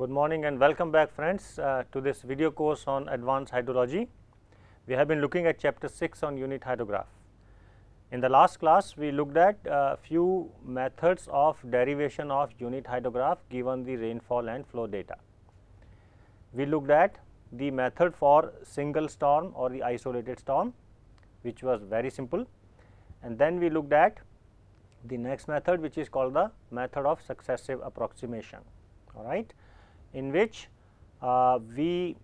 Good morning and welcome back friends uh, to this video course on advanced hydrology. We have been looking at chapter 6 on unit hydrograph. In the last class we looked at a uh, few methods of derivation of unit hydrograph given the rainfall and flow data. We looked at the method for single storm or the isolated storm which was very simple and then we looked at the next method which is called the method of successive approximation all right in which uh, we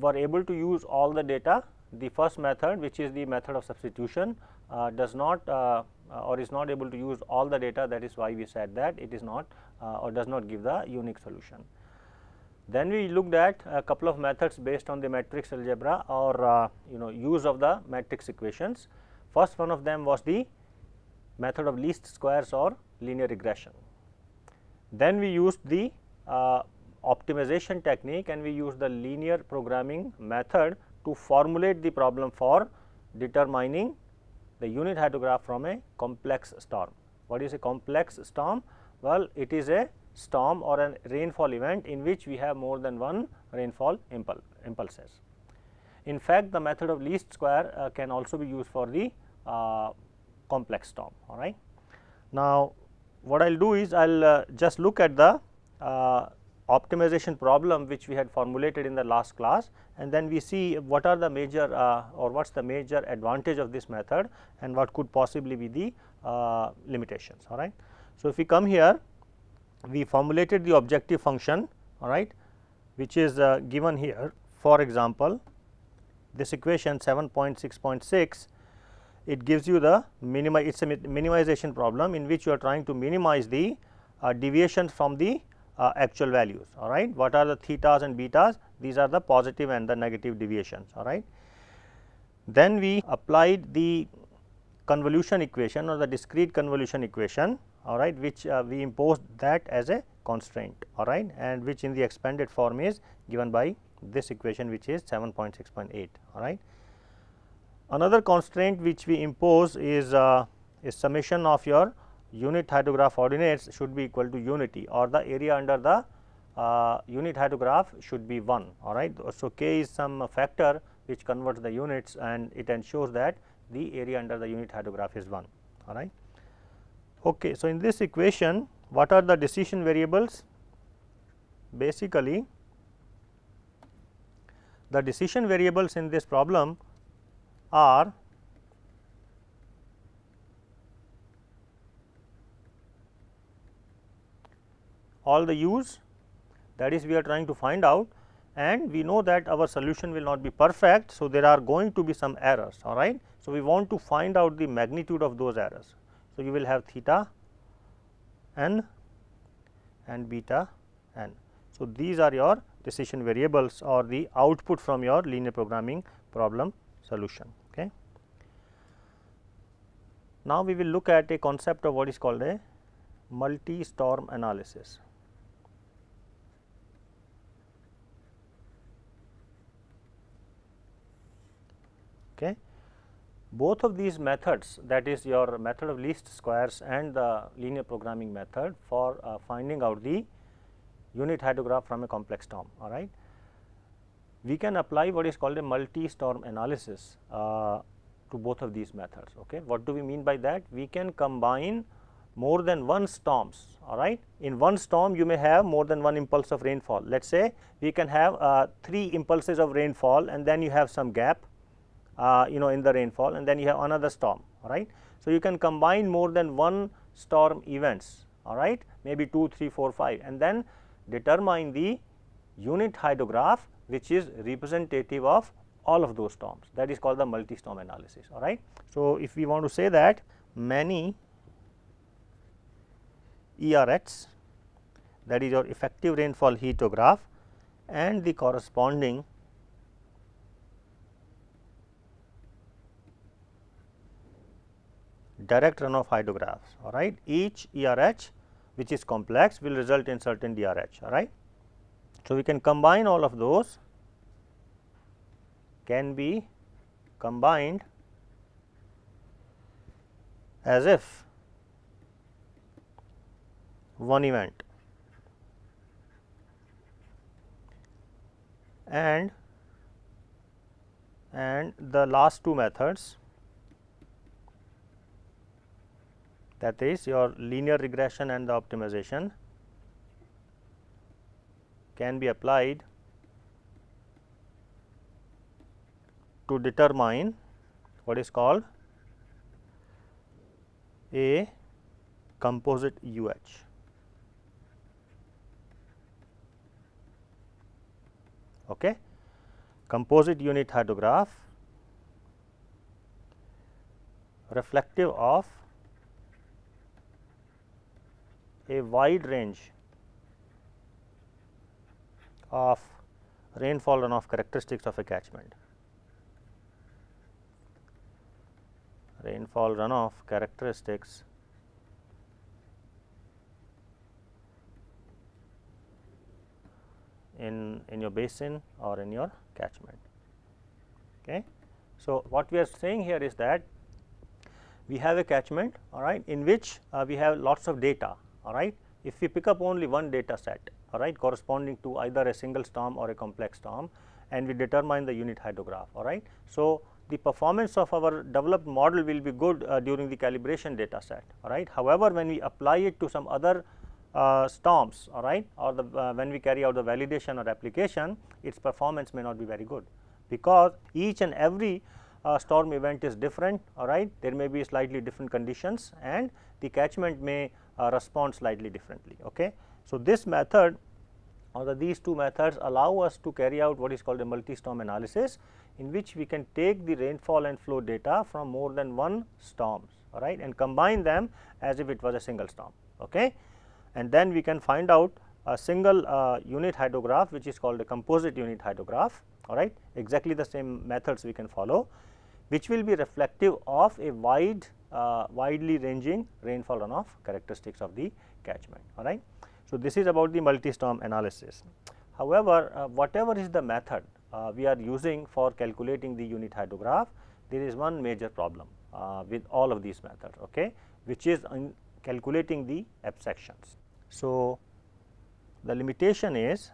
were able to use all the data. The first method which is the method of substitution uh, does not uh, uh, or is not able to use all the data that is why we said that it is not uh, or does not give the unique solution. Then we looked at a couple of methods based on the matrix algebra or you know use of the matrix equations. First one of them was the method of least squares or linear regression. Then we used the uh, optimization technique and we use the linear programming method to formulate the problem for determining the unit hydrograph from a complex storm. What is a complex storm? Well, it is a storm or a rainfall event in which we have more than one rainfall impul impulses. In fact, the method of least square uh, can also be used for the uh, complex storm. All right. Now, what I will do is I will uh, just look at the uh, optimization problem which we had formulated in the last class and then we see what are the major uh, or what is the major advantage of this method and what could possibly be the uh, limitations alright. So, if we come here we formulated the objective function alright which is uh, given here for example this equation 7.6.6 it gives you the minimi it is a minimization problem in which you are trying to minimize the uh, deviation from the uh, actual values all right what are the thetas and betas these are the positive and the negative deviations all right then we applied the convolution equation or the discrete convolution equation all right which uh, we imposed that as a constraint all right and which in the expanded form is given by this equation which is 7.6.8 all right another constraint which we impose is uh, summation of your unit hydrograph ordinates should be equal to unity or the area under the uh, unit hydrograph should be 1 all right. So, k is some factor which converts the units and it ensures that the area under the unit hydrograph is 1 all right. Okay, so, in this equation what are the decision variables? Basically the decision variables in this problem are all the u's that is we are trying to find out and we know that our solution will not be perfect. So, there are going to be some errors alright. So, we want to find out the magnitude of those errors. So, you will have theta n and beta n. So, these are your decision variables or the output from your linear programming problem solution. Okay. Now, we will look at a concept of what is called a multi storm analysis. Okay. Both of these methods that is your method of least squares and the linear programming method for uh, finding out the unit hydrograph from a complex storm all right. We can apply what is called a multi storm analysis uh, to both of these methods okay. What do we mean by that? We can combine more than one storms all right in one storm you may have more than one impulse of rainfall let's say we can have uh, three impulses of rainfall and then you have some gap uh, you know in the rainfall and then you have another storm all right. So, you can combine more than one storm events all right maybe 2, 3, 4, 5 and then determine the unit hydrograph which is representative of all of those storms that is called the multi storm analysis all right. So, if we want to say that many ERX, that is your effective rainfall heatograph and the corresponding direct runoff hydrographs all right each ERH which is complex will result in certain DRH all right. So, we can combine all of those can be combined as if one event and and the last two methods that is your linear regression and the optimization can be applied to determine what is called a composite UH. Okay. Composite unit hydrograph reflective of a wide range of rainfall runoff characteristics of a catchment. Rainfall runoff characteristics in, in your basin or in your catchment. Okay. So, what we are saying here is that we have a catchment all right in which uh, we have lots of data alright. If we pick up only one data set, alright, corresponding to either a single storm or a complex storm and we determine the unit hydrograph, alright. So, the performance of our developed model will be good uh, during the calibration data set, alright. However, when we apply it to some other uh, storms, alright, or the, uh, when we carry out the validation or application, its performance may not be very good because each and every uh, storm event is different, alright, there may be slightly different conditions and the catchment may uh, respond slightly differently. Okay. So, this method or the, these two methods allow us to carry out what is called a multi-storm analysis in which we can take the rainfall and flow data from more than one storms all right and combine them as if it was a single storm okay and then we can find out a single uh, unit hydrograph which is called a composite unit hydrograph all right exactly the same methods we can follow which will be reflective of a wide uh, widely ranging rainfall runoff characteristics of the catchment all right. So, this is about the multi-storm analysis. However, uh, whatever is the method uh, we are using for calculating the unit hydrograph, there is one major problem uh, with all of these methods okay, which is in calculating the abstractions. So, the limitation is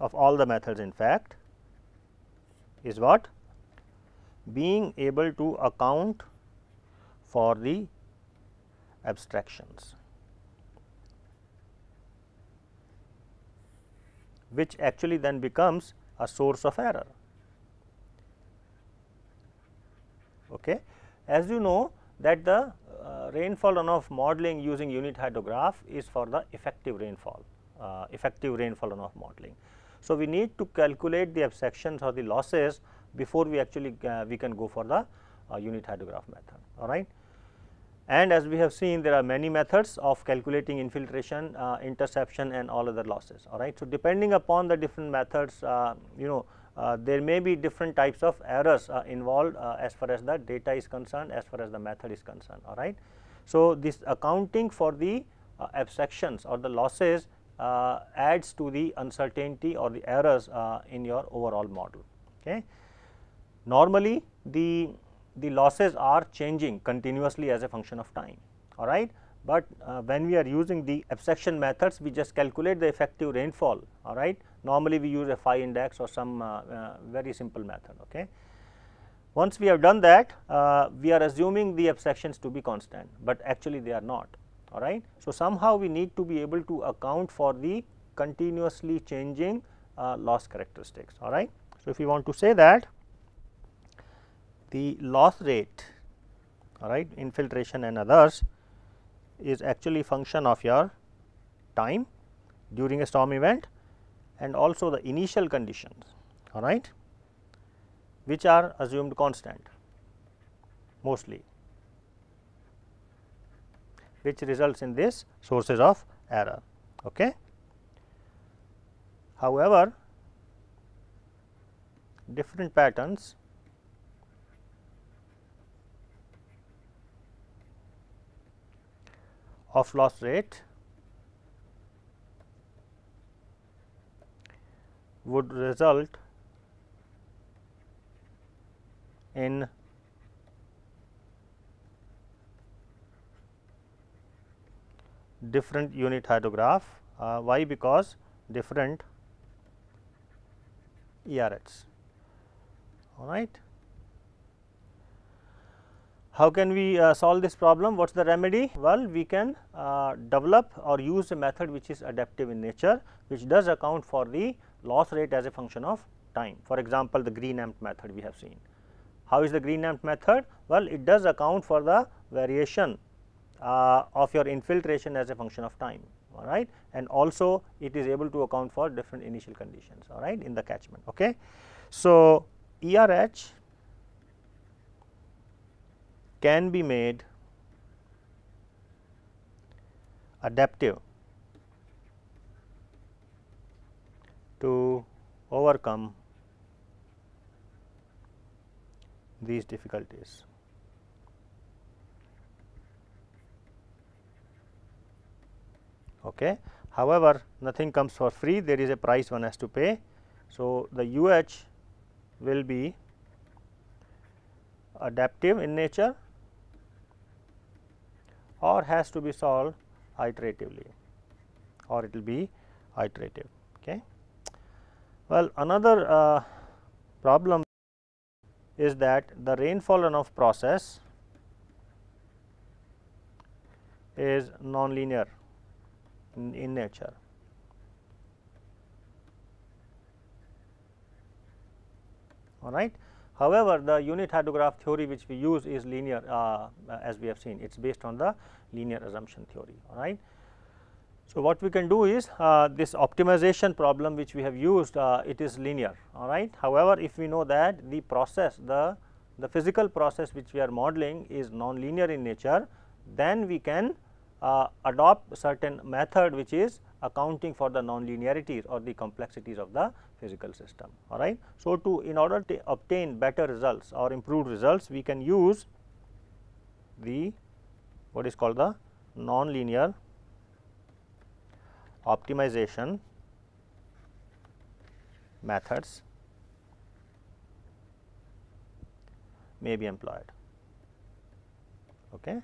of all the methods in fact is what being able to account for the abstractions, which actually then becomes a source of error. Okay. As you know that the uh, rainfall runoff modeling using unit hydrograph is for the effective rainfall, uh, effective rainfall runoff modeling. So, we need to calculate the abstractions or the losses before we actually uh, we can go for the uh, unit hydrograph method all right. And as we have seen there are many methods of calculating infiltration, uh, interception and all other losses alright. So, depending upon the different methods uh, you know uh, there may be different types of errors uh, involved uh, as far as the data is concerned as far as the method is concerned alright. So, this accounting for the uh, abstractions or the losses adds to the uncertainty or the errors in your overall model okay. Normally the the losses are changing continuously as a function of time all right but uh, when we are using the abstraction methods we just calculate the effective rainfall all right normally we use a phi index or some uh, uh, very simple method okay once we have done that uh, we are assuming the abstractions to be constant but actually they are not all right so somehow we need to be able to account for the continuously changing uh, loss characteristics all right so if we want to say that the loss rate all right infiltration and others is actually function of your time during a storm event and also the initial conditions all right which are assumed constant mostly which results in this sources of error. Okay. However, different patterns of loss rate would result in different unit hydrograph. Uh, why? Because different ERHs. All right. How can we uh, solve this problem? What is the remedy? Well, we can uh, develop or use a method which is adaptive in nature, which does account for the loss rate as a function of time. For example, the green amped method we have seen. How is the green amped method? Well, it does account for the variation uh, of your infiltration as a function of time, all right, and also it is able to account for different initial conditions, all right, in the catchment, okay. So, ERH can be made adaptive to overcome these difficulties. Okay. However, nothing comes for free there is a price one has to pay. So, the UH will be adaptive in nature or has to be solved iteratively or it will be iterative. Okay. Well, another uh, problem is that the rainfall runoff process is nonlinear in, in nature. All right. However, the unit hydrograph theory which we use is linear uh, uh as we have seen it is based on the linear assumption theory alright. So, what we can do is uh, this optimization problem which we have used uh, it is linear alright. However, if we know that the process the, the physical process which we are modeling is non-linear in nature then we can uh, adopt certain method which is accounting for the non-linearities or the complexities of the physical system all right. So, to in order to obtain better results or improved results we can use the what is called the nonlinear optimization methods may be employed. Okay.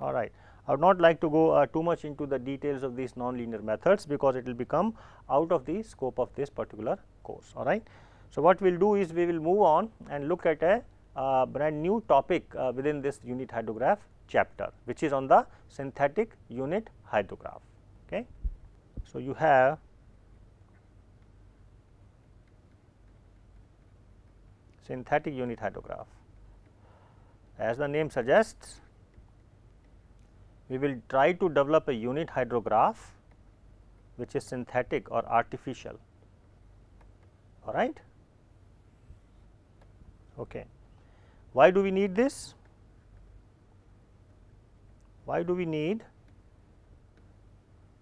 All right. I would not like to go uh, too much into the details of these nonlinear methods because it will become out of the scope of this particular course all right. So, what we will do is we will move on and look at a uh, brand new topic uh, within this unit hydrograph chapter which is on the synthetic unit hydrograph. Okay. So, you have synthetic unit hydrograph as the name suggests we will try to develop a unit hydrograph which is synthetic or artificial all right okay why do we need this why do we need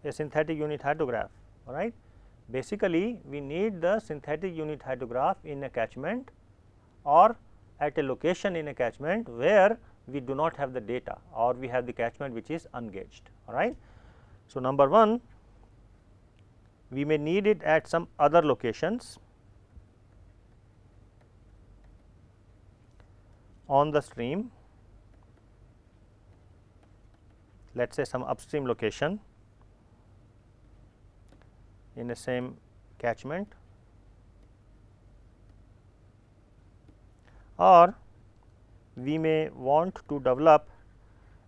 a synthetic unit hydrograph all right basically we need the synthetic unit hydrograph in a catchment or at a location in a catchment where we do not have the data or we have the catchment which is ungauged alright. So, number 1 we may need it at some other locations on the stream let us say some upstream location in the same catchment or we may want to develop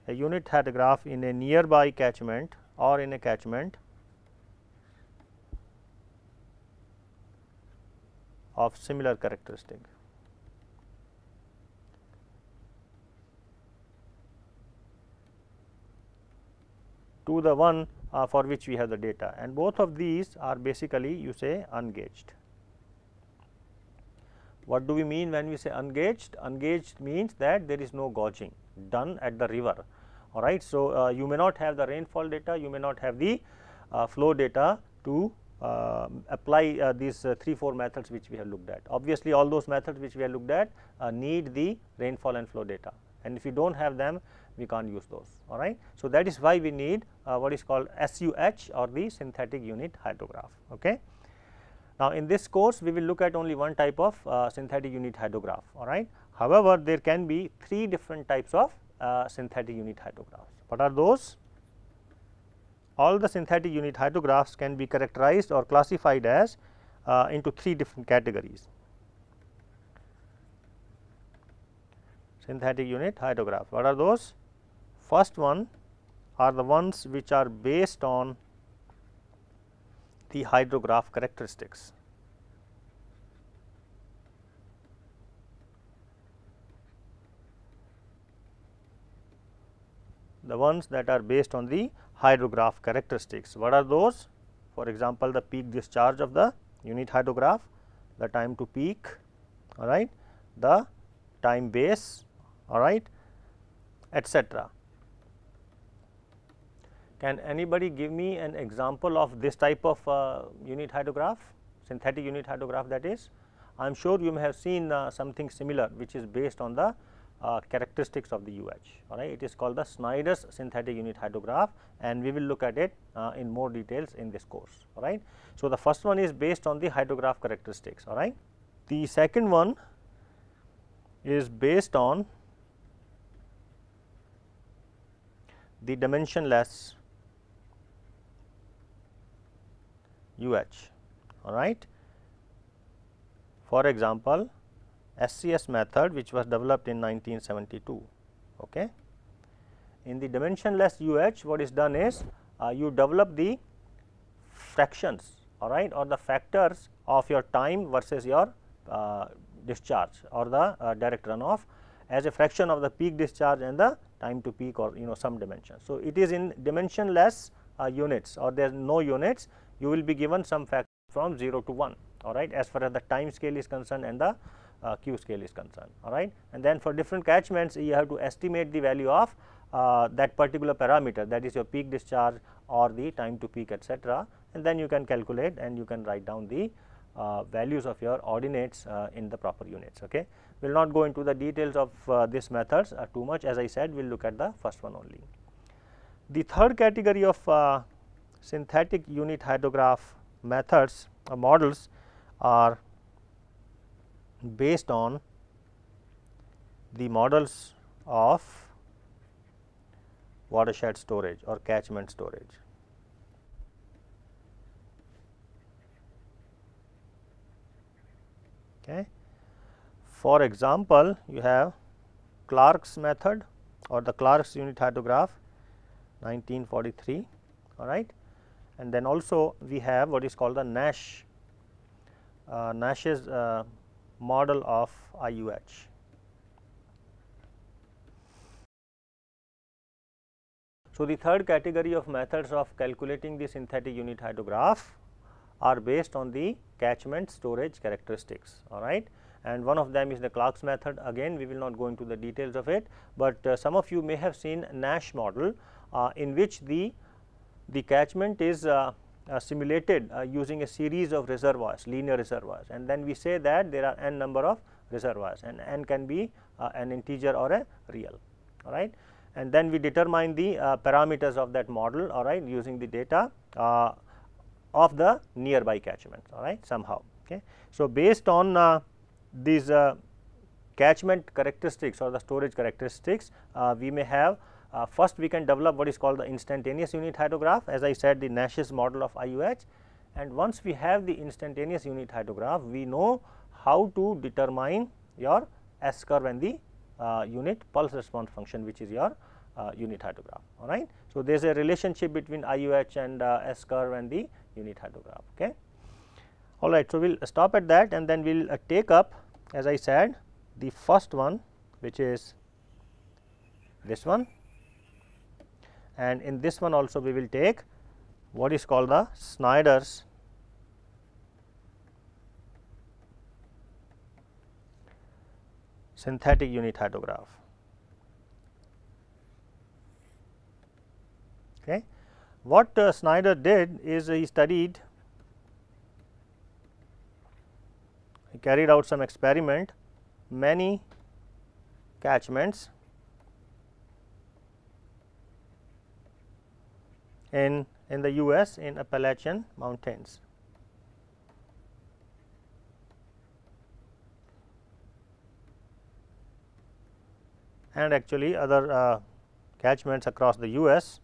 a unit head graph in a nearby catchment or in a catchment of similar characteristic. to the one uh, for which we have the data and both of these are basically you say ungauged. What do we mean when we say ungauged? Ungauged means that there is no gaging done at the river, alright. So, uh, you may not have the rainfall data, you may not have the uh, flow data to uh, apply uh, these 3-4 uh, methods which we have looked at. Obviously, all those methods which we have looked at uh, need the rainfall and flow data and if you do not have them, we can't use those, alright. So, that is why we need what is called SUH or the synthetic unit hydrograph, okay. Now, in this course, we will look at only one type of uh, synthetic unit hydrograph, all right. However, there can be three different types of uh, synthetic unit hydrographs. What are those? All the synthetic unit hydrographs can be characterized or classified as uh, into three different categories. Synthetic unit hydrograph, what are those? First one are the ones which are based on the hydrograph characteristics. The ones that are based on the hydrograph characteristics. What are those? For example, the peak discharge of the unit hydrograph, the time to peak, all right, the time base, all right, etc. Can anybody give me an example of this type of uh, unit hydrograph, synthetic unit hydrograph that is? I am sure you may have seen uh, something similar which is based on the uh, characteristics of the UH, alright. It is called the Snyder's synthetic unit hydrograph and we will look at it uh, in more details in this course, alright. So, the first one is based on the hydrograph characteristics, alright. The second one is based on the dimensionless UH alright. For example, SCS method which was developed in 1972. Okay. In the dimensionless UH what is done is uh, you develop the fractions alright or the factors of your time versus your uh, discharge or the uh, direct runoff as a fraction of the peak discharge and the time to peak or you know some dimension. So, it is in dimensionless uh, units or there is no units you will be given some factor from 0 to 1 all right as far as the time scale is concerned and the uh, q scale is concerned all right and then for different catchments you have to estimate the value of uh, that particular parameter that is your peak discharge or the time to peak etc and then you can calculate and you can write down the uh, values of your ordinates uh, in the proper units okay we will not go into the details of uh, these methods uh, too much as I said we will look at the first one only. The third category of synthetic unit hydrograph methods or models are based on the models of watershed storage or catchment storage. Okay. For example, you have Clark's method or the Clark's unit hydrograph 1943 all right and then also we have what is called the Nash, uh, Nash's uh, model of IUH. So, the third category of methods of calculating the synthetic unit hydrograph are based on the catchment storage characteristics all right and one of them is the Clark's method again we will not go into the details of it, but uh, some of you may have seen Nash model uh, in which the the catchment is uh, uh, simulated uh, using a series of reservoirs, linear reservoirs and then we say that there are n number of reservoirs and n can be an integer or a real alright and then we determine the uh, parameters of that model all right using the data uh, of the nearby catchment all right somehow okay. So, based on uh, these catchment characteristics or the storage characteristics we may have uh, first we can develop what is called the instantaneous unit hydrograph as I said the Nash's model of IUH and once we have the instantaneous unit hydrograph we know how to determine your S curve and the uh, unit pulse response function which is your uh, unit hydrograph all right. So, there is a relationship between IUH and uh, S curve and the unit hydrograph okay. All right, so we will stop at that and then we will uh, take up as I said the first one which is this one and in this one also we will take what is called the Snyder's synthetic hydrograph. Okay. What uh, Snyder did is he studied, he carried out some experiment, many catchments in, in the US in Appalachian mountains. and actually other uh, catchments across the US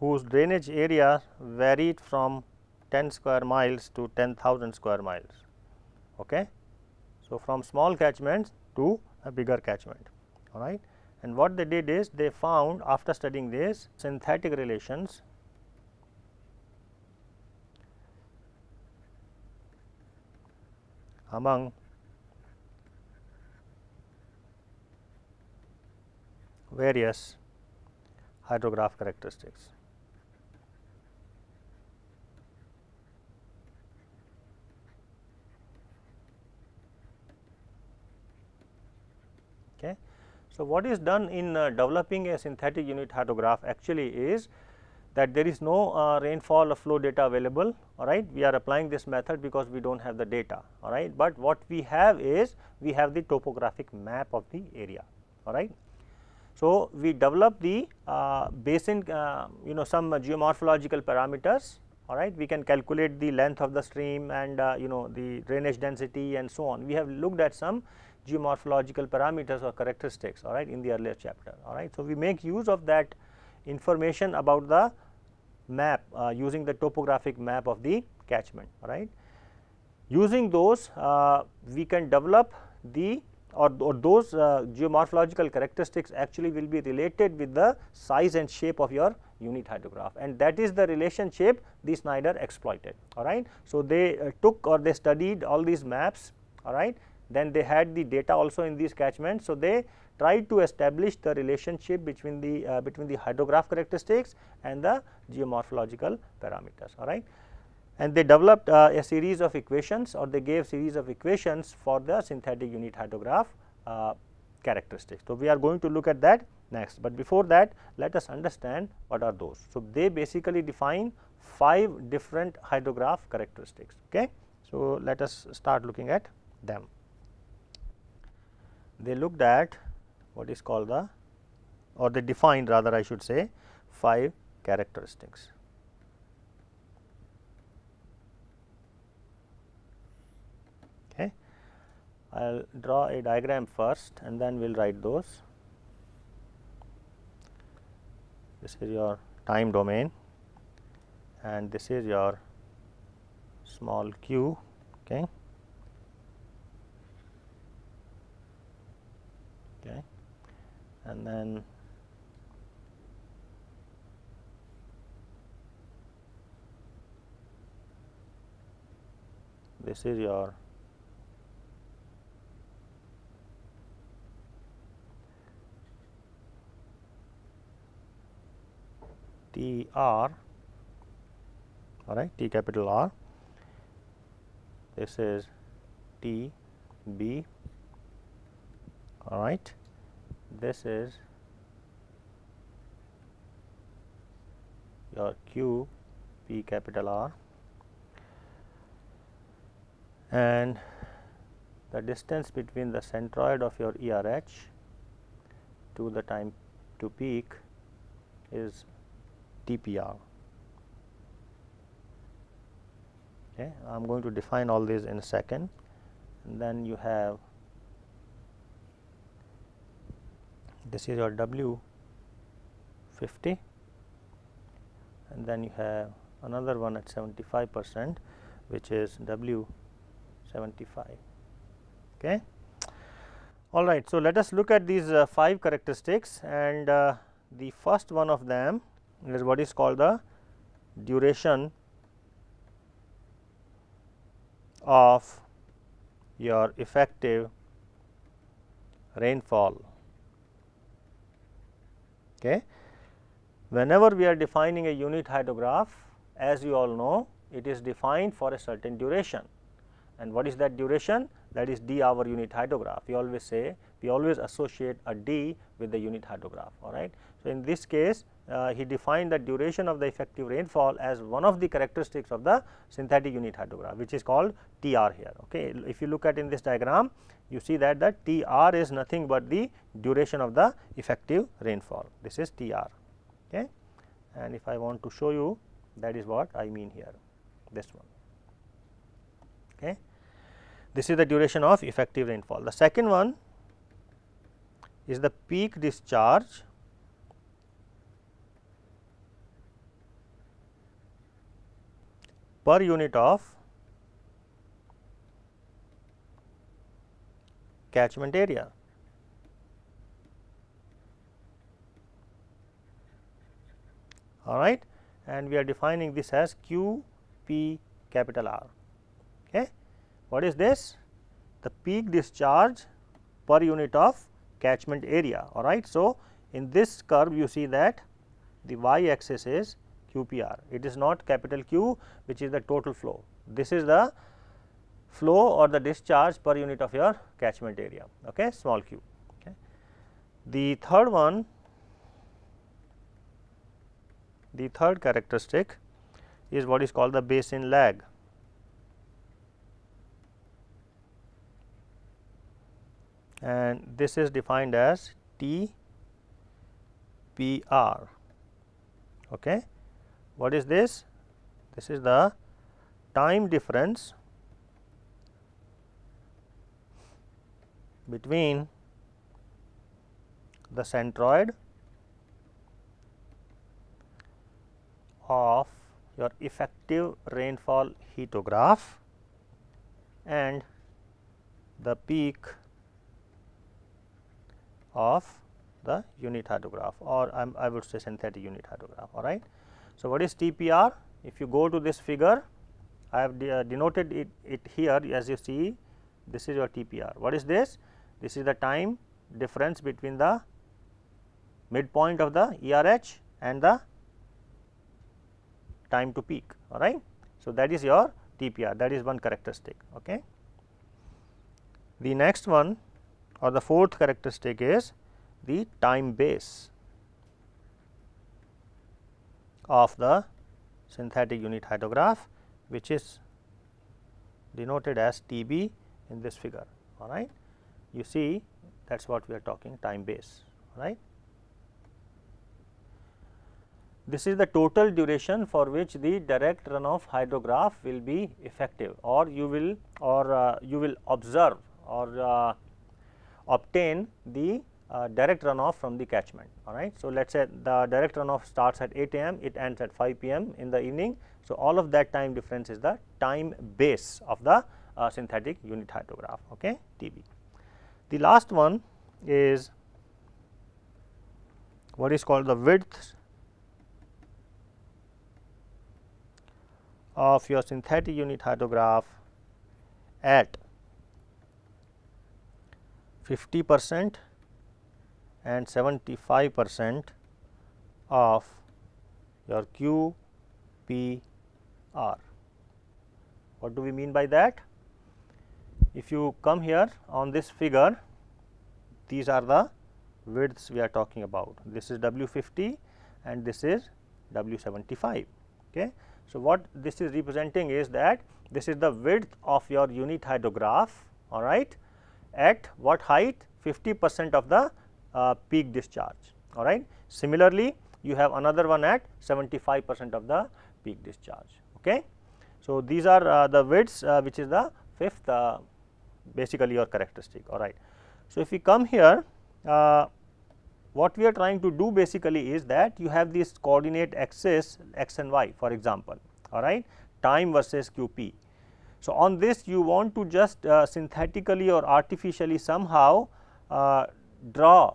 whose drainage area varied from 10 square miles to 10,000 square miles. Okay. So, from small catchments to a bigger catchment all right. And what they did is they found after studying this synthetic relations among various hydrograph characteristics. So, what is done in uh, developing a synthetic unit hydrograph actually is that there is no uh, rainfall or flow data available alright. We are applying this method because we do not have the data alright, but what we have is we have the topographic map of the area alright. So, we develop the uh, basin uh, you know some geomorphological parameters alright. We can calculate the length of the stream and uh, you know the drainage density and so on. We have looked at some geomorphological parameters or characteristics all right in the earlier chapter all right. So, we make use of that information about the map uh, using the topographic map of the catchment all right. Using those uh, we can develop the or, or those uh, geomorphological characteristics actually will be related with the size and shape of your unit hydrograph and that is the relationship the Snyder exploited all right. So, they uh, took or they studied all these maps all right then they had the data also in these catchments. So, they tried to establish the relationship between the, uh, between the hydrograph characteristics and the geomorphological parameters, alright. And they developed uh, a series of equations or they gave series of equations for the synthetic unit hydrograph uh, characteristics. So, we are going to look at that next, but before that let us understand what are those. So, they basically define 5 different hydrograph characteristics. Okay? So, let us start looking at them they looked at what is called the or they defined rather I should say 5 characteristics. Okay. I will draw a diagram first and then we will write those. This is your time domain and this is your small q. Okay. and then this is your T R all right T capital R this is T B all right this is your Q P capital R and the distance between the centroid of your ERH to the time to peak is TPR. Okay. I am going to define all these in a second and then you have this is your W 50 and then you have another one at 75 percent which is W 75 okay. All right, so let us look at these uh, 5 characteristics and uh, the first one of them is what is called the duration of your effective rainfall Okay. Whenever we are defining a unit hydrograph, as you all know, it is defined for a certain duration. And what is that duration? That is d hour unit hydrograph. We always say, we always associate a d with the unit hydrograph, alright. So, in this case, uh, he defined the duration of the effective rainfall as one of the characteristics of the synthetic unit hydrograph, which is called TR here, okay. If you look at in this diagram, you see that the TR is nothing but the duration of the effective rainfall. This is TR. Okay? And if I want to show you that is what I mean here, this one. Okay? This is the duration of effective rainfall. The second one is the peak discharge per unit of catchment area. All right, and we are defining this as Q P capital R. Okay. What is this? The peak discharge per unit of catchment area. All right. So, in this curve you see that the y axis is QPR, it is not capital Q which is the total flow. This is the flow or the discharge per unit of your catchment area okay small q okay. the third one the third characteristic is what is called the basin lag and this is defined as TPR okay what is this this is the time difference between the centroid of your effective rainfall heatograph and the peak of the unit hydrograph or I'm, i would say synthetic unit hydrograph all right. So, what is TPR? If you go to this figure I have de uh, denoted it, it here as you see this is your TPR. What is this? This is the time difference between the midpoint of the ERH and the time to peak alright. So, that is your TPR that is one characteristic ok. The next one or the fourth characteristic is the time base of the synthetic unit hydrograph which is denoted as TB in this figure alright you see that is what we are talking time base right. This is the total duration for which the direct runoff hydrograph will be effective or you will or uh, you will observe or uh, obtain the uh, direct runoff from the catchment all right. So, let us say the direct runoff starts at 8 am it ends at 5 pm in the evening. So, all of that time difference is the time base of the uh, synthetic unit hydrograph okay, TB. The last one is what is called the width of your synthetic unit hydrograph at 50 percent and 75 percent of your Q P R. What do we mean by that? If you come here on this figure, these are the widths we are talking about. This is W50 and this is W75. Okay. So, what this is representing is that this is the width of your unit hydrograph all right at what height 50 percent of the uh, peak discharge all right. Similarly, you have another one at 75 percent of the peak discharge. Okay. So, these are uh, the widths uh, which is the fifth uh, basically your characteristic alright. So, if we come here uh, what we are trying to do basically is that you have this coordinate axis x and y for example alright time versus qp. So, on this you want to just uh, synthetically or artificially somehow uh, draw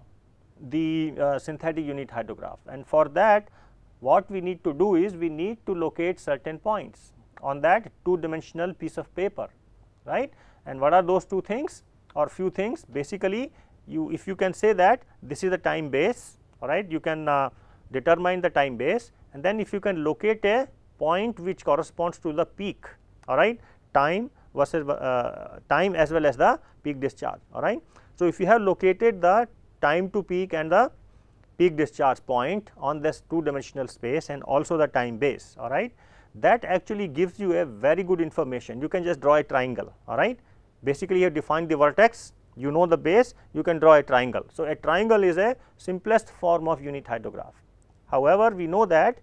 the uh, synthetic unit hydrograph and for that what we need to do is we need to locate certain points on that two dimensional piece of paper right. And what are those two things or few things basically you if you can say that this is the time base alright you can uh, determine the time base and then if you can locate a point which corresponds to the peak alright time versus uh, time as well as the peak discharge alright. So, if you have located the time to peak and the peak discharge point on this two dimensional space and also the time base alright that actually gives you a very good information. You can just draw a triangle, all right. Basically, you have defined the vertex, you know the base, you can draw a triangle. So, a triangle is a simplest form of unit hydrograph. However, we know that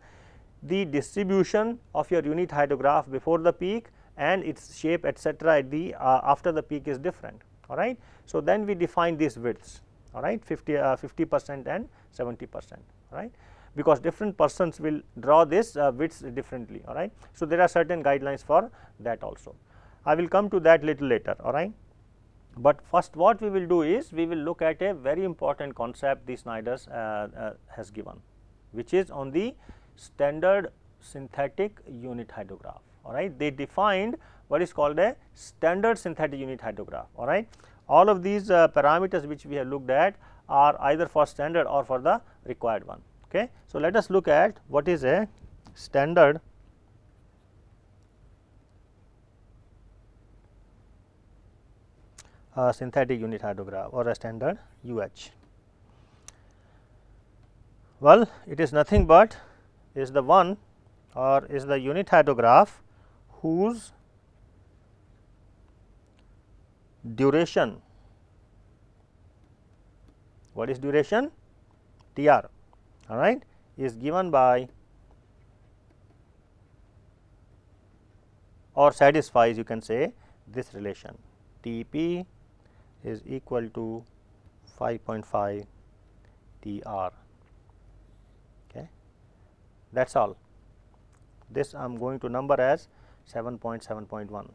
the distribution of your unit hydrograph before the peak and its shape etc., at the uh, after the peak is different, all right. So, then we define these widths, all right, uh, 50 percent uh, and 70 percent, all right because different persons will draw this uh, widths differently all right. So, there are certain guidelines for that also. I will come to that little later all right. But first what we will do is we will look at a very important concept the Snyder's uh, uh, has given which is on the standard synthetic unit hydrograph all right. They defined what is called a standard synthetic unit hydrograph all right. All of these uh, parameters which we have looked at are either for standard or for the required one Okay. So, let us look at what is a standard uh, synthetic unit hydrograph or a standard UH. Well, it is nothing but is the one or is the unit hydrograph whose duration what is duration tr all right is given by or satisfies you can say this relation TP is equal to 5.5 TR okay that's all this I'm going to number as 7.7.1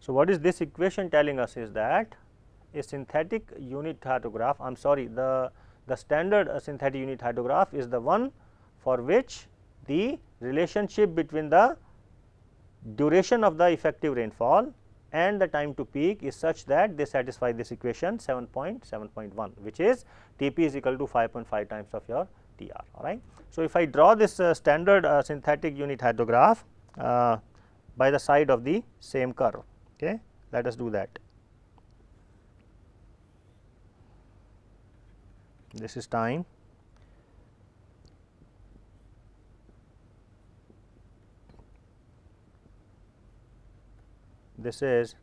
so what is this equation telling us is that a synthetic unit cartograph I'm sorry the the standard synthetic unit hydrograph is the one for which the relationship between the duration of the effective rainfall and the time to peak is such that they satisfy this equation 7.7.1 which is Tp is equal to 5.5 times of your Tr alright. So, if I draw this uh, standard uh, synthetic unit hydrograph uh, by the side of the same curve okay let us do that. this is time this is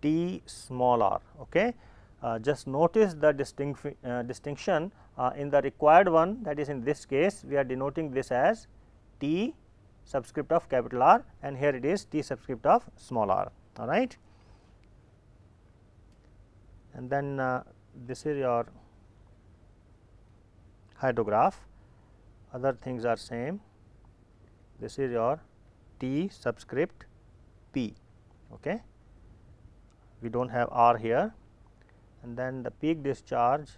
t small r okay uh, just notice the distinct, uh, distinction uh, in the required one that is in this case we are denoting this as t subscript of capital R and here it is t subscript of small r all right and then uh, this is your hydrograph other things are same this is your T subscript P okay we do not have R here and then the peak discharge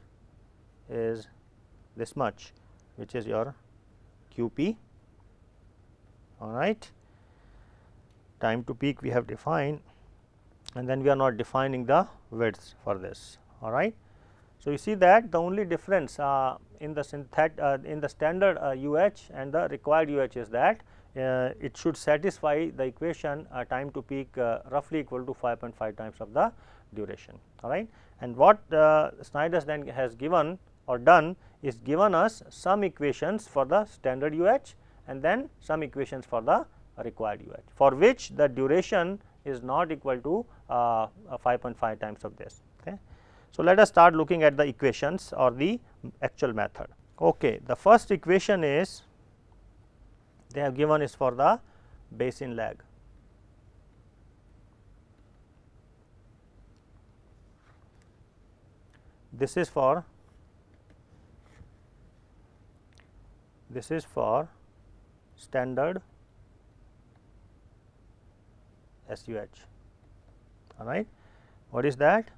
is this much which is your QP alright. Time to peak we have defined and then we are not defining the width for this alright. So, you see that the only difference uh, in the synthet uh, in the standard uh, UH and the required UH is that uh, it should satisfy the equation uh, time to peak uh, roughly equal to 5.5 times of the duration all right. And what Snyder's then has given or done is given us some equations for the standard UH and then some equations for the required UH for which the duration is not equal to 5.5 times of this. So, let us start looking at the equations or the actual method. Okay, the first equation is they have given is for the basin lag. This is for this is for standard SUH. All right. What is that?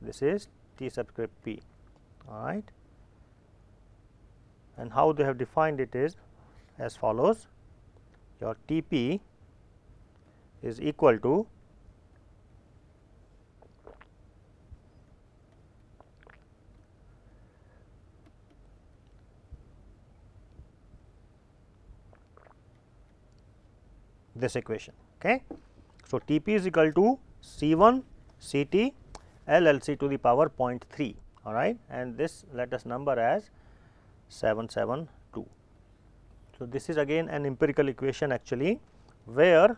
This is T subscript P alright and how they have defined it is as follows your T p is equal to this equation. Okay. So, T p is equal to C 1 C t LLC to the power 0.3 all right and this let us number as 772. So, this is again an empirical equation actually where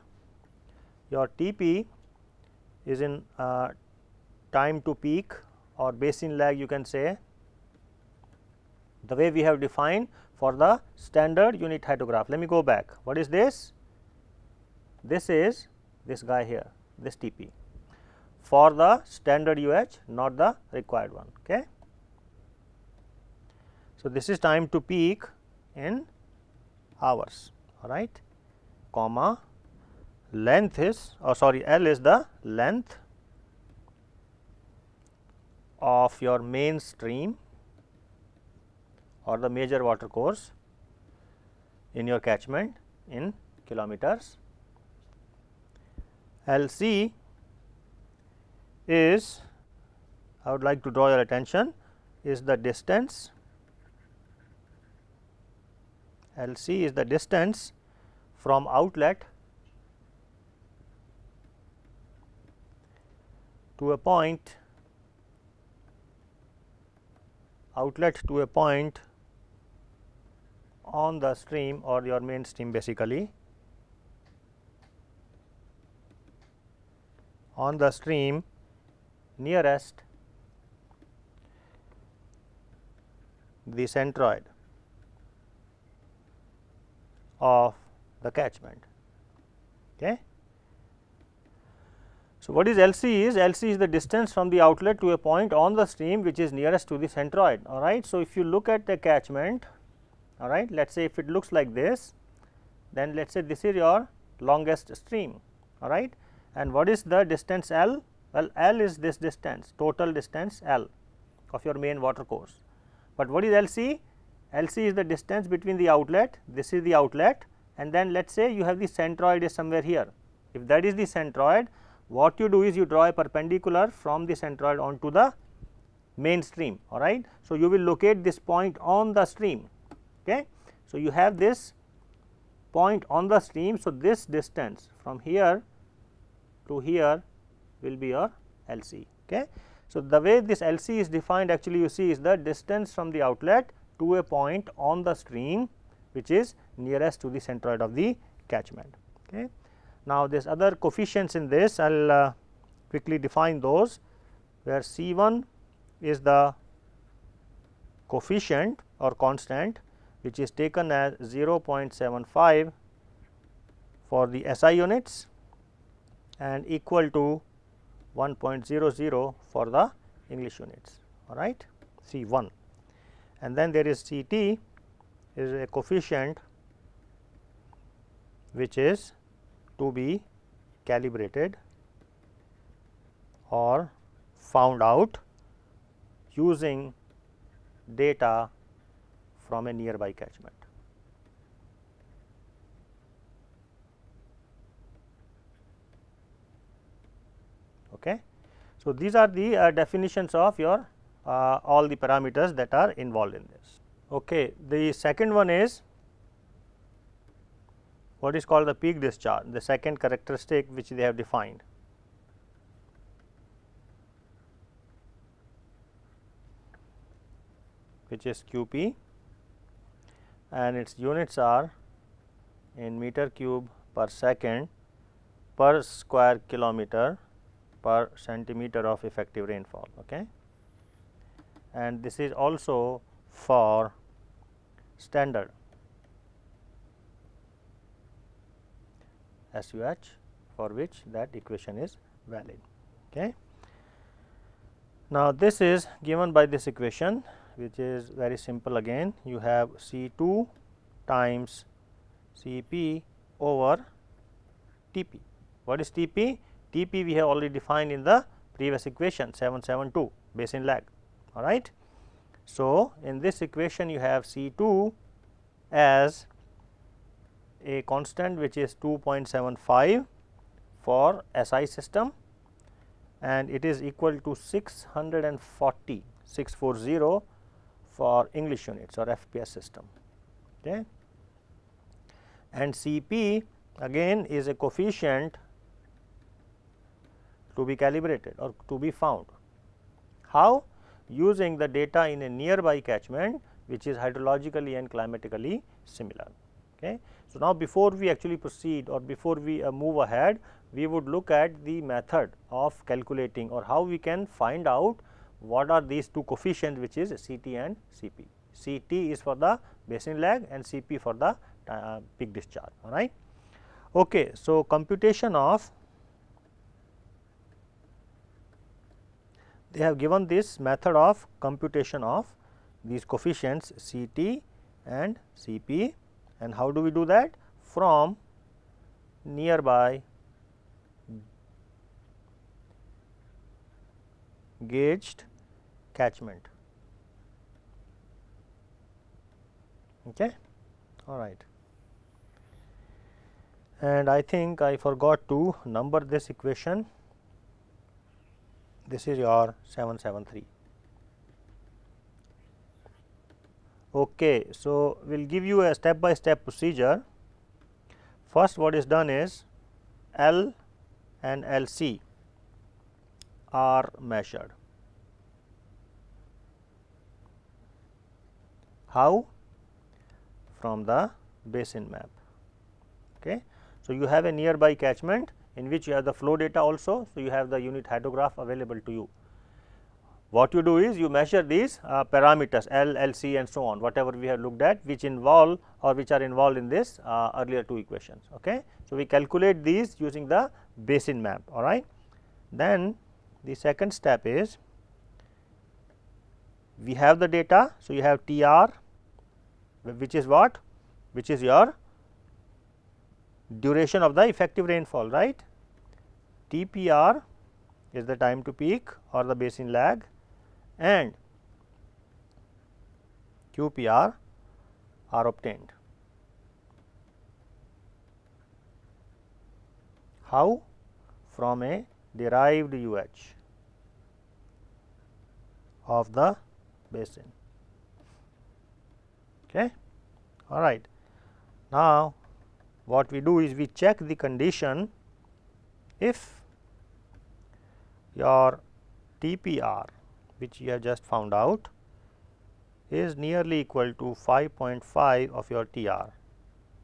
your TP is in uh, time to peak or basin lag you can say the way we have defined for the standard unit hydrograph. Let me go back what is this? This is this guy here this TP for the standard UH not the required one. Okay. So, this is time to peak in hours alright comma length is or oh, sorry L is the length of your main stream or the major water course in your catchment in kilometers. LC is I would like to draw your attention is the distance LC is the distance from outlet to a point outlet to a point on the stream or your main stream basically on the stream nearest the centroid of the catchment. Okay. So, what is LC is? LC is the distance from the outlet to a point on the stream which is nearest to the centroid alright. So, if you look at the catchment alright let us say if it looks like this then let us say this is your longest stream alright and what is the distance L? Well, L is this distance, total distance L of your main water course. But what is LC? LC is the distance between the outlet, this is the outlet and then let us say you have the centroid is somewhere here. If that is the centroid, what you do is you draw a perpendicular from the centroid onto the main stream, alright. So, you will locate this point on the stream, okay. So, you have this point on the stream. So, this distance from here to here will be your LC. Okay. So, the way this LC is defined actually you see is the distance from the outlet to a point on the stream which is nearest to the centroid of the catchment. Okay. Now, this other coefficients in this I will uh, quickly define those where C1 is the coefficient or constant which is taken as 0.75 for the SI units and equal to 1.00 for the English units all right C1 and then there is Ct is a coefficient which is to be calibrated or found out using data from a nearby catchment. Okay. So, these are the uh, definitions of your uh, all the parameters that are involved in this. Okay. The second one is what is called the peak discharge, the second characteristic which they have defined. which is QP and its units are in meter cube per second per square kilometer per centimeter of effective rainfall. Okay. And this is also for standard SUH for which that equation is valid. Okay. Now, this is given by this equation which is very simple again you have C 2 times C p over T p. What is T p? TP we have already defined in the previous equation 772 basin lag all right. So, in this equation you have C2 as a constant which is 2.75 for SI system and it is equal to 640 640 for English units or FPS system okay. And Cp again is a coefficient to be calibrated or to be found. How? Using the data in a nearby catchment which is hydrologically and climatically similar. Okay. So, now before we actually proceed or before we uh, move ahead, we would look at the method of calculating or how we can find out what are these two coefficients which is CT and CP. CT is for the basin lag and CP for the uh, peak discharge, alright. Okay, so computation of they have given this method of computation of these coefficients Ct and Cp and how do we do that? From nearby gauged catchment. Okay, all right. And I think I forgot to number this equation this is your 773. Okay, so we will give you a step by step procedure. First what is done is L and LC are measured. How? From the basin map. Okay. So, you have a nearby catchment in which you have the flow data also. So, you have the unit hydrograph available to you. What you do is you measure these uh, parameters L, L, C and so on whatever we have looked at which involve or which are involved in this uh, earlier two equations. Okay? So, we calculate these using the basin map alright. Then the second step is we have the data. So, you have T r which is what which is your duration of the effective rainfall, right. TPR is the time to peak or the basin lag and QPR are obtained. How? From a derived UH of the basin. Okay. All right. Now, what we do is we check the condition if your TPR which you have just found out is nearly equal to 5.5 of your TR.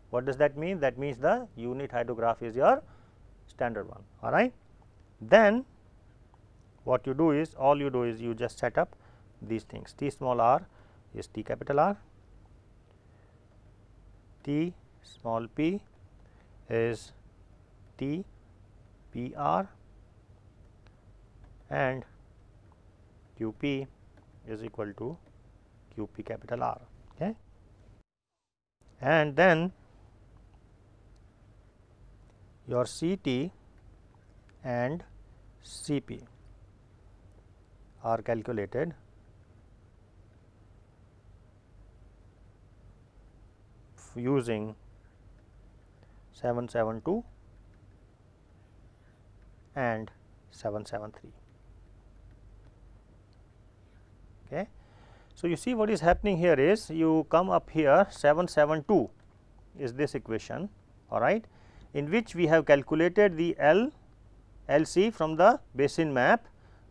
What does that mean? That means the unit hydrograph is your standard one alright. Then what you do is all you do is you just set up these things T small r is T capital R, T small p is T P R and Q P is equal to Q P capital R. Okay. And then your C T and C P are calculated using 772 and 773. Okay. So, you see what is happening here is you come up here 772 is this equation alright in which we have calculated the L LC from the basin map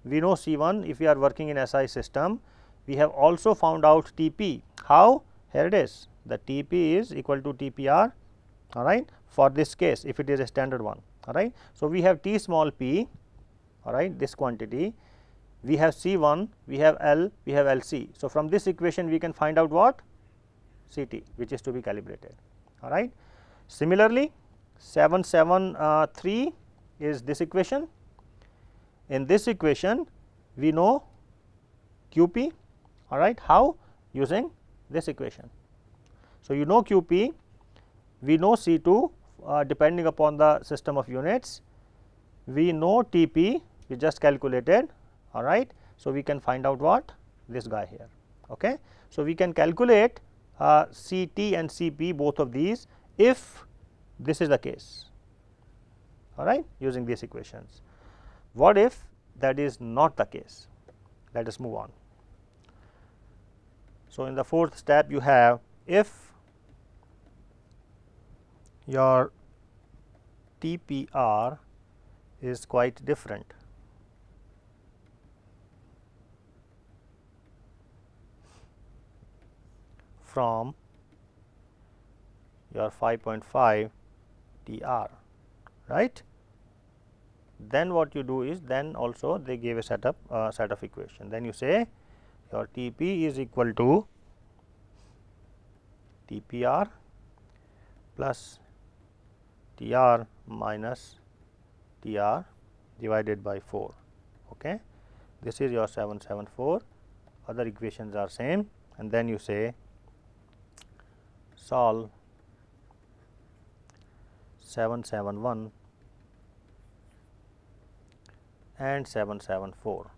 we know C1 if we are working in SI system we have also found out TP how here it is the TP is equal to TPR all right for this case if it is a standard one all right. So, we have T small p all right this quantity we have C1 we have L we have LC. So, from this equation we can find out what CT which is to be calibrated all right. Similarly, 773 uh, is this equation in this equation we know QP all right how using this equation. So, you know QP we know C2 uh, depending upon the system of units, we know Tp we just calculated alright. So, we can find out what this guy here ok. So, we can calculate uh, Ct and Cp both of these if this is the case alright using these equations. What if that is not the case let us move on. So, in the fourth step you have if your TPR is quite different. from your 5.5 TR right then what you do is then also they gave a set uh, set of equation then you say your TP is equal to TPR plus TR minus TR divided by 4 okay this is your 774 other equations are same and then you say solve 771 and 774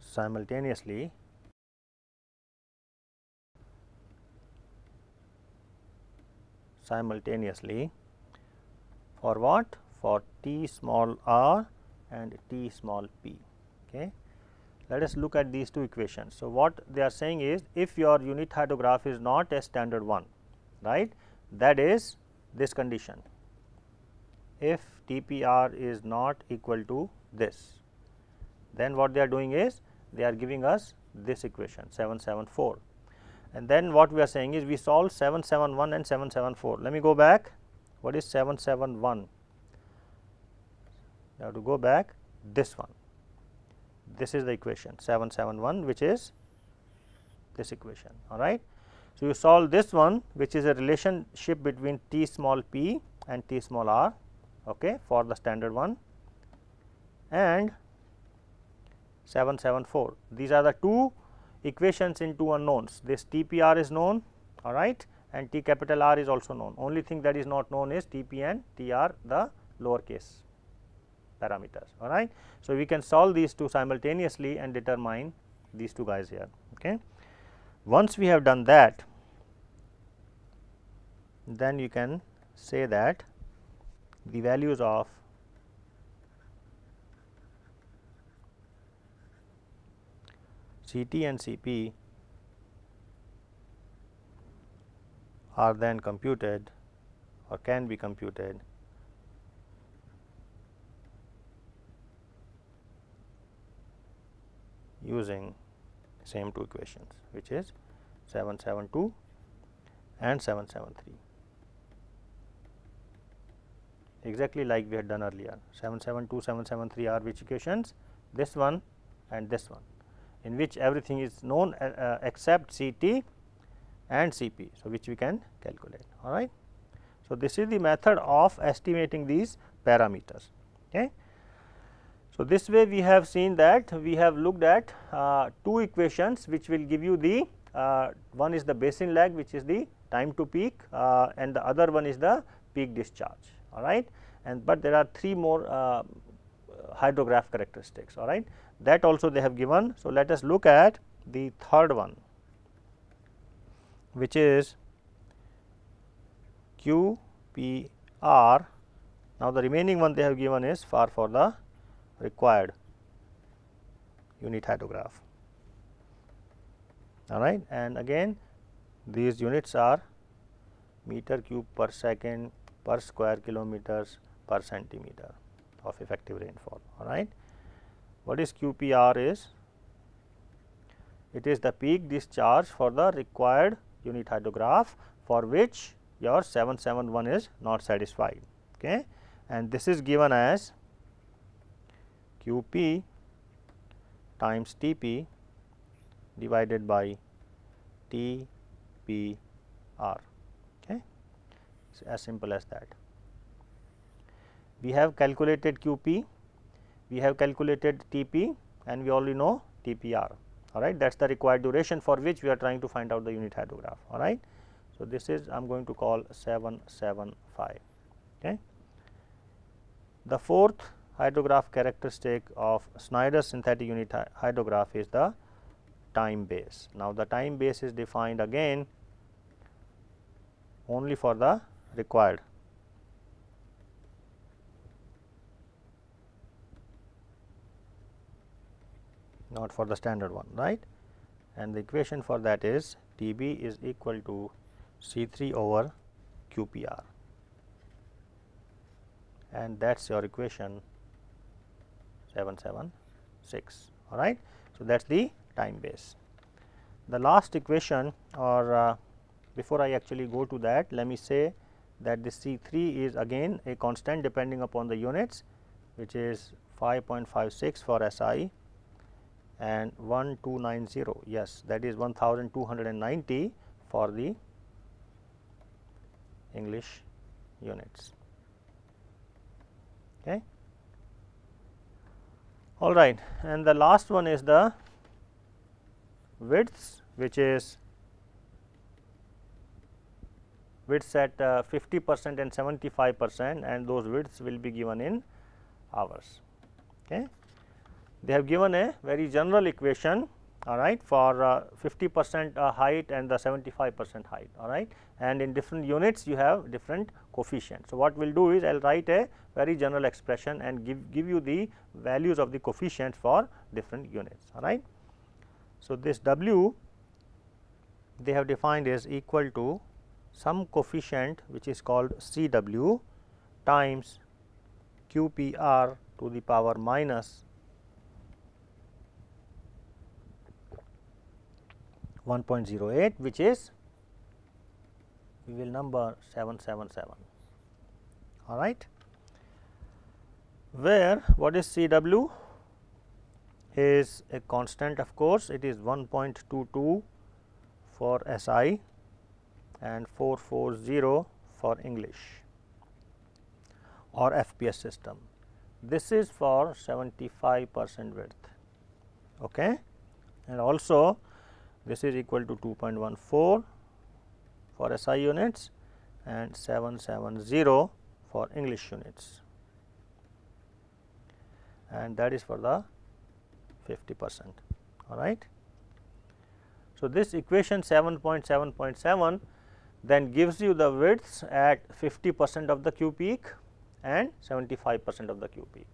simultaneously simultaneously for what? For t small r and t small p. Okay. Let us look at these two equations. So, what they are saying is if your unit hydrograph is not a standard one, right, that is this condition. If TPR is not equal to this, then what they are doing is they are giving us this equation 774 and then what we are saying is we solve 771 and 774. Let me go back. What is 771? You have to go back this one. This is the equation 771 which is this equation all right. So, you solve this one which is a relationship between t small p and t small r okay, for the standard one and 774. These are the two equations into unknowns. This TPR is known, all right, and T capital R is also known. Only thing that is not known is TP and TR, the lowercase parameters, all right. So, we can solve these two simultaneously and determine these two guys here, okay. Once we have done that, then you can say that the values of Ct and Cp are then computed or can be computed using same two equations which is 772 and 773 exactly like we had done earlier 772 773 are which equations this one and this one in which everything is known uh, uh except Ct and Cp. So, which we can calculate all right. So, this is the method of estimating these parameters. Okay. So, this way we have seen that we have looked at uh, two equations which will give you the uh, one is the basin lag which is the time to peak uh, and the other one is the peak discharge all right and but there are three more uh, hydrograph characteristics all right that also they have given. So, let us look at the third one which is Q P R. Now, the remaining one they have given is far for the required unit hydrograph. All right, and again these units are meter cube per second per square kilometers per centimeter of effective rainfall. All right. What is QPR is? It is the peak discharge for the required unit hydrograph for which your 771 is not satisfied. Okay? And this is given as QP times TP divided by TPR. Okay? It's as simple as that. We have calculated QP we have calculated TP and we already know TPR alright that is the required duration for which we are trying to find out the unit hydrograph alright. So, this is I am going to call 775 okay. The fourth hydrograph characteristic of Snyder's synthetic unit hydrograph is the time base. Now, the time base is defined again only for the required not for the standard one right and the equation for that is TB is equal to C3 over QPR and that is your equation 776 all right. So, that is the time base. The last equation or uh, before I actually go to that let me say that the C3 is again a constant depending upon the units which is 5.56 for SI and 1290 yes that is 1290 for the English units. Okay. All right and the last one is the widths which is widths at uh, 50 percent and 75 percent and those widths will be given in hours. Okay they have given a very general equation all right for uh, 50 percent uh, height and the 75 percent height all right and in different units you have different coefficients. So, what we will do is I will write a very general expression and give, give you the values of the coefficients for different units all right. So, this W they have defined as equal to some coefficient which is called C w times q p r to the power minus 1.08 which is we will number 777 all right where what is Cw is a constant of course it is 1.22 for SI and 440 for English or FPS system. This is for 75 percent width okay. and also this is equal to 2.14 for SI units and 770 for English units and that is for the 50 percent all right. So, this equation 7.7.7 then gives you the widths at 50 percent of the Q peak and 75 percent of the Q peak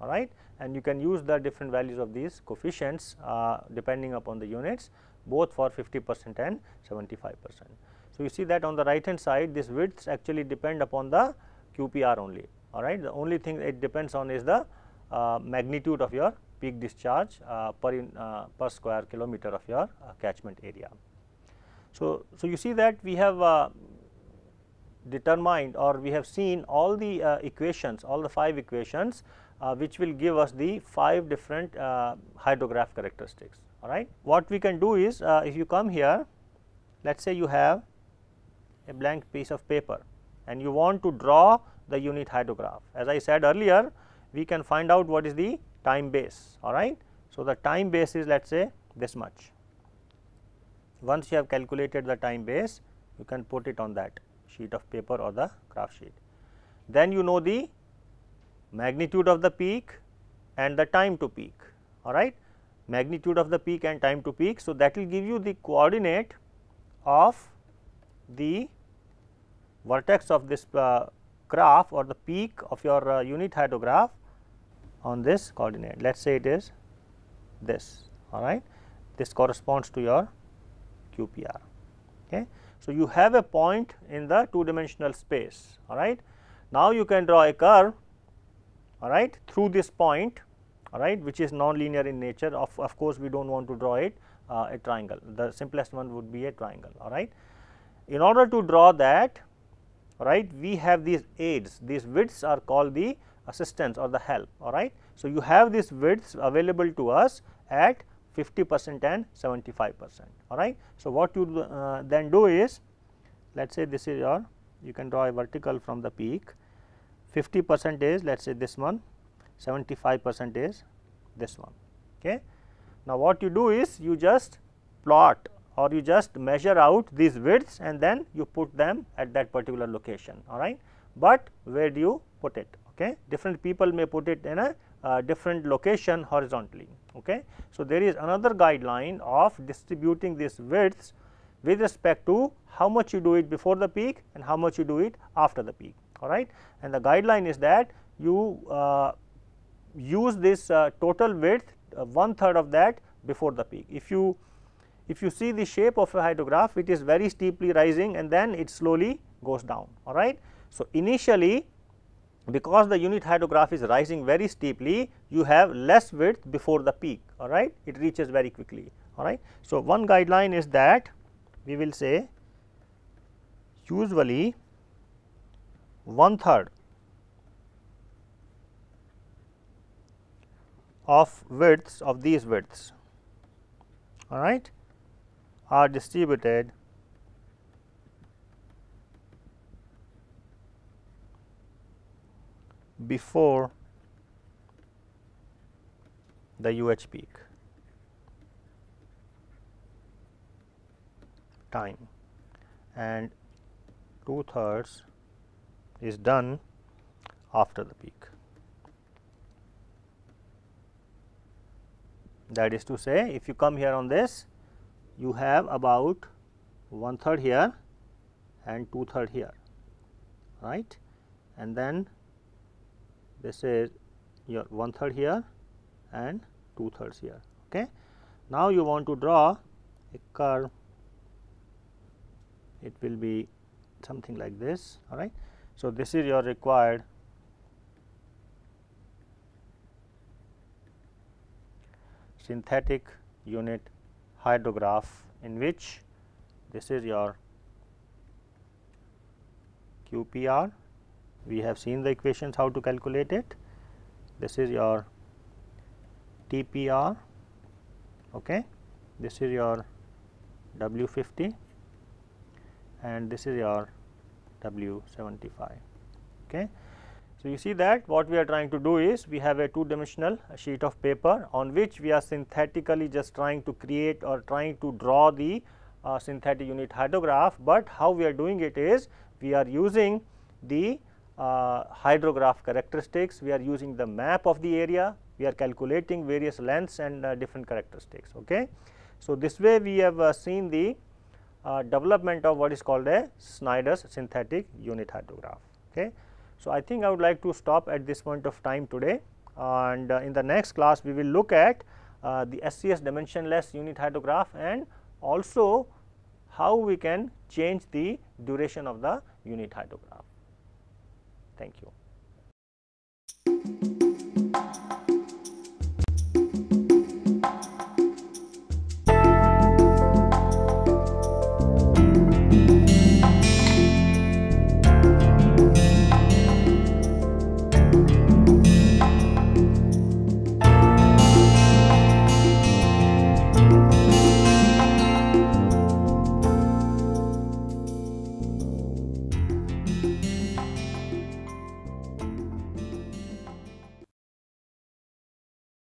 all right and you can use the different values of these coefficients uh, depending upon the units both for 50 percent and 75 percent. So, you see that on the right hand side this widths actually depend upon the QPR only alright. The only thing it depends on is the uh, magnitude of your peak discharge uh, per, in, uh, per square kilometer of your uh, catchment area. So, so you see that we have uh, determined or we have seen all the equations all the 5 equations uh, which will give us the 5 different uh, hydrograph characteristics alright. What we can do is uh, if you come here let us say you have a blank piece of paper and you want to draw the unit hydrograph. As I said earlier we can find out what is the time base alright. So, the time base is let us say this much. Once you have calculated the time base you can put it on that sheet of paper or the graph sheet. Then you know the magnitude of the peak and the time to peak all right magnitude of the peak and time to peak. So, that will give you the coordinate of the vertex of this uh, graph or the peak of your uh, unit hydrograph on this coordinate let us say it is this all right this corresponds to your QPR. Okay. So, you have a point in the two dimensional space all right. Now, you can draw a curve all right through this point all right which is non-linear in nature of, of course we do not want to draw it uh, a triangle the simplest one would be a triangle all right. In order to draw that right we have these aids these widths are called the assistance or the help all right. So, you have these widths available to us at 50 percent and 75 percent all right. So, what you uh, then do is let us say this is your you can draw a vertical from the peak 50 percent is let us say this one, 75 percent is this one. Okay. Now, what you do is you just plot or you just measure out these widths and then you put them at that particular location alright, but where do you put it okay. Different people may put it in a uh, different location horizontally okay. So, there is another guideline of distributing these widths with respect to how much you do it before the peak and how much you do it after the peak alright. And the guideline is that you uh, use this uh, total width uh, one third of that before the peak. If you if you see the shape of a hydrograph, it is very steeply rising and then it slowly goes down, alright. So, initially because the unit hydrograph is rising very steeply, you have less width before the peak, alright, it reaches very quickly, alright. So, one guideline is that we will say usually one third of widths of these widths all right are distributed before the UH peak time and two thirds is done after the peak. That is to say if you come here on this you have about one third here and two third here right and then this is your one third here and two thirds here okay. Now you want to draw a curve it will be something like this all right. So, this is your required synthetic unit hydrograph in which this is your QPR. We have seen the equations how to calculate it. This is your TPR, okay. this is your W50 and this is your W75. Okay. So, you see that what we are trying to do is we have a two dimensional sheet of paper on which we are synthetically just trying to create or trying to draw the uh, synthetic unit hydrograph, but how we are doing it is we are using the uh, hydrograph characteristics, we are using the map of the area, we are calculating various lengths and uh, different characteristics. Okay. So, this way we have uh, seen the uh, development of what is called a Snyder's synthetic unit hydrograph. Okay. So, I think I would like to stop at this point of time today and uh, in the next class we will look at uh, the SCS dimensionless unit hydrograph and also how we can change the duration of the unit hydrograph. Thank you.